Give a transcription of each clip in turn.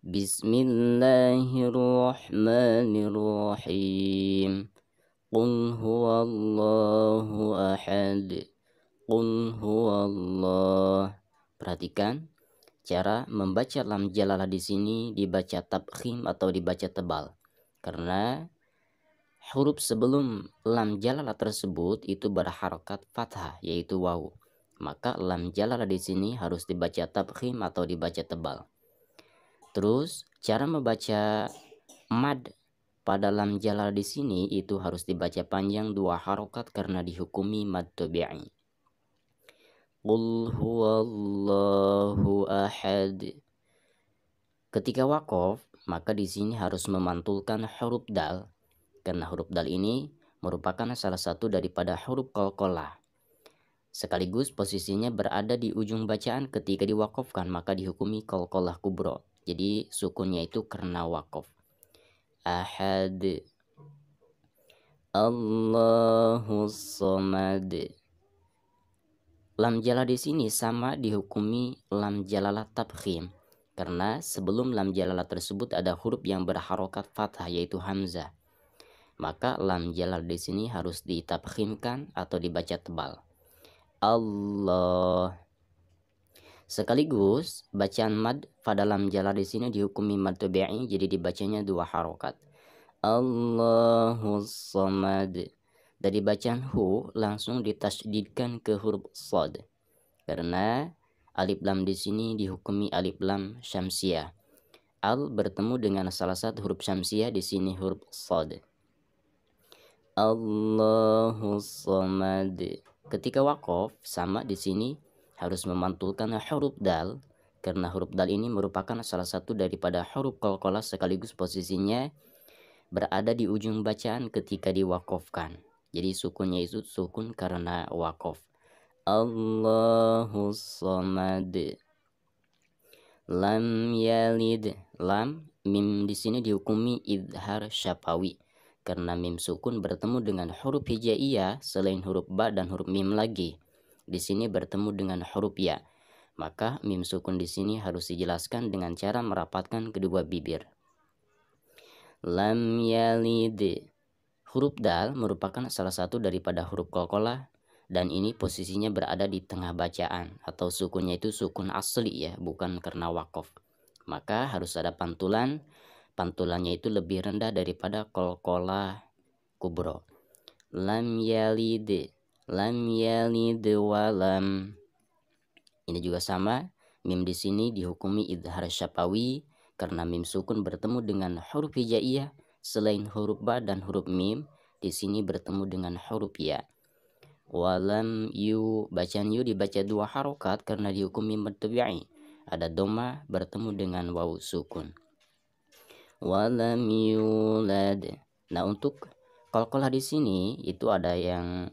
بسم الله الرحمن الرحيم قل هو الله أحد قل هو الله Perhatikan cara membaca lam jalalah di sini dibaca tabkhim atau dibaca tebal karena huruf sebelum lam jalalah tersebut itu berharokat fathah yaitu waw maka lam jalalah di sini harus dibaca tabkhim atau dibaca tebal Terus cara membaca mad pada lam jalal di sini itu harus dibaca panjang dua harokat karena dihukumi mad tabi'i. Qul huwallahu ahad. Ketika wakof, maka di sini harus memantulkan huruf dal karena huruf dal ini merupakan salah satu daripada huruf kolkola. Sekaligus posisinya berada di ujung bacaan ketika diwakofkan maka dihukumi kolkolah kubro jadi sukunnya itu karena wakaf. ahad Allahu samad lam jala di sini sama dihukumi lam jalalah tabkhim karena sebelum lam jalalah tersebut ada huruf yang berharokat fathah yaitu hamzah maka lam jalal di sini harus ditabkhimkan atau dibaca tebal Allah Sekaligus bacaan mad pada lam jala di sini dihukumi mad tabi'i jadi dibacanya dua harokat. Allahu samad. Dari bacaan hu langsung ditasdidkan ke huruf sad Karena alif lam di sini dihukumi alif lam syamsiah. Al bertemu dengan salah satu huruf syamsiah di sini huruf sad Allahu samad. Ketika wakof sama di sini harus memantulkan huruf dal karena huruf dal ini merupakan salah satu daripada huruf kolkolah sekaligus posisinya berada di ujung bacaan ketika diwakofkan. Jadi sukunnya itu sukun karena wakof. Allahu samad. Lam yalid. Lam mim di sini dihukumi idhar syafawi karena mim sukun bertemu dengan huruf hijaiyah selain huruf ba dan huruf mim lagi di sini bertemu dengan huruf ya. Maka mim sukun di sini harus dijelaskan dengan cara merapatkan kedua bibir. Lam yalid. Huruf dal merupakan salah satu daripada huruf kolkola dan ini posisinya berada di tengah bacaan atau sukunnya itu sukun asli ya, bukan karena wakof. Maka harus ada pantulan. Pantulannya itu lebih rendah daripada kolkola kubro. Lam yalid lam yalid walam ini juga sama mim di sini dihukumi idhar syafawi karena mim sukun bertemu dengan huruf hijaiyah selain huruf ba dan huruf mim di sini bertemu dengan huruf ya walam yu bacaan yu dibaca dua harokat karena dihukumi mertabi'i ada doma bertemu dengan waw sukun walam yulad nah untuk kolkolah di sini itu ada yang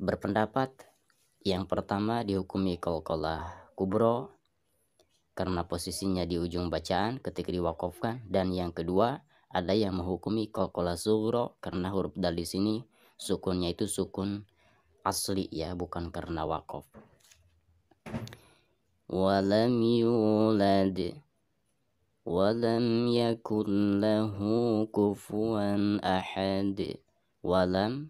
berpendapat yang pertama dihukumi kolkolah kubro karena posisinya di ujung bacaan ketika diwakofkan dan yang kedua ada yang menghukumi kolkolah sugro karena huruf dal di sini sukunnya itu sukun asli ya bukan karena wakof walam yulad walam yakun lahu kufuan ahad walam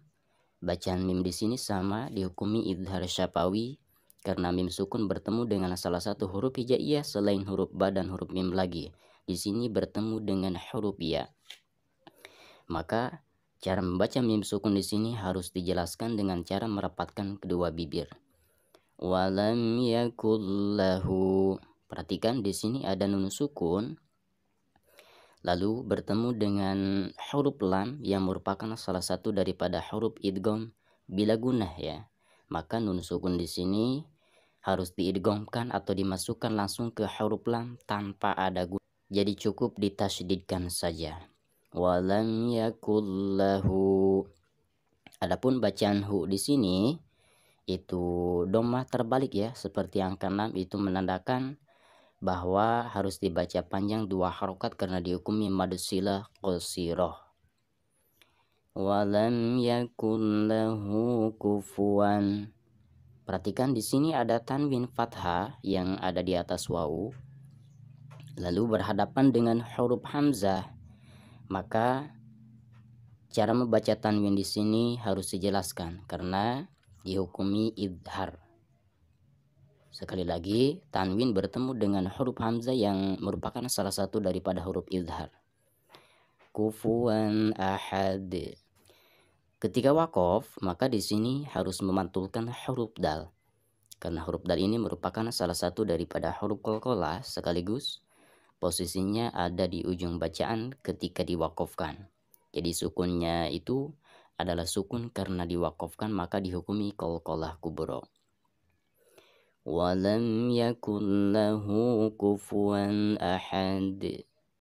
Bacaan mim di sini sama dihukumi idhar syafawi karena mim sukun bertemu dengan salah satu huruf hijaiyah selain huruf ba dan huruf mim lagi. Di sini bertemu dengan huruf ya. Maka cara membaca mim sukun di sini harus dijelaskan dengan cara merapatkan kedua bibir. Walam yakullahu. Perhatikan di sini ada nun sukun lalu bertemu dengan huruf lam yang merupakan salah satu daripada huruf idgham bila guna ya maka nun sukun di sini harus diidgomkan atau dimasukkan langsung ke huruf lam tanpa ada guna jadi cukup ditasydidkan saja walam yakullahu adapun bacaan hu di sini itu domah terbalik ya seperti yang keenam itu menandakan bahwa harus dibaca panjang dua harokat karena dihukumi madusila qasiroh. Walam yakun lahu kufuan. Perhatikan di sini ada tanwin fathah yang ada di atas wau lalu berhadapan dengan huruf hamzah. Maka cara membaca tanwin di sini harus dijelaskan karena dihukumi idhar. Sekali lagi, tanwin bertemu dengan huruf hamzah yang merupakan salah satu daripada huruf izhar. Kufuan ahad. Ketika wakof, maka di sini harus memantulkan huruf dal. Karena huruf dal ini merupakan salah satu daripada huruf kolkola sekaligus posisinya ada di ujung bacaan ketika diwakofkan. Jadi sukunnya itu adalah sukun karena diwakofkan maka dihukumi kolkolah kubro. ولم يكن له كفوا أحد